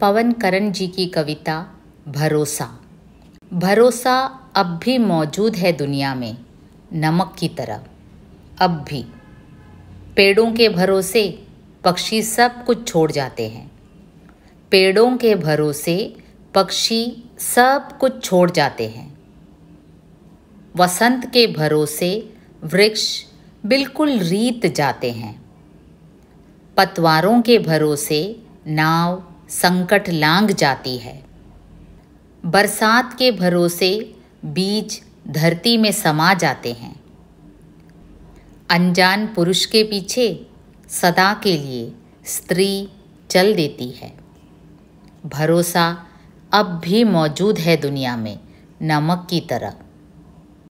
पवन करण जी की कविता भरोसा भरोसा अब भी मौजूद है दुनिया में नमक की तरह अब भी पेड़ों के भरोसे पक्षी सब कुछ छोड़ जाते हैं पेड़ों के भरोसे पक्षी सब कुछ छोड़ जाते हैं वसंत के भरोसे वृक्ष बिल्कुल रीत जाते हैं पतवारों के भरोसे नाव संकट लांग जाती है बरसात के भरोसे बीज धरती में समा जाते हैं अनजान पुरुष के पीछे सदा के लिए स्त्री चल देती है भरोसा अब भी मौजूद है दुनिया में नमक की तरह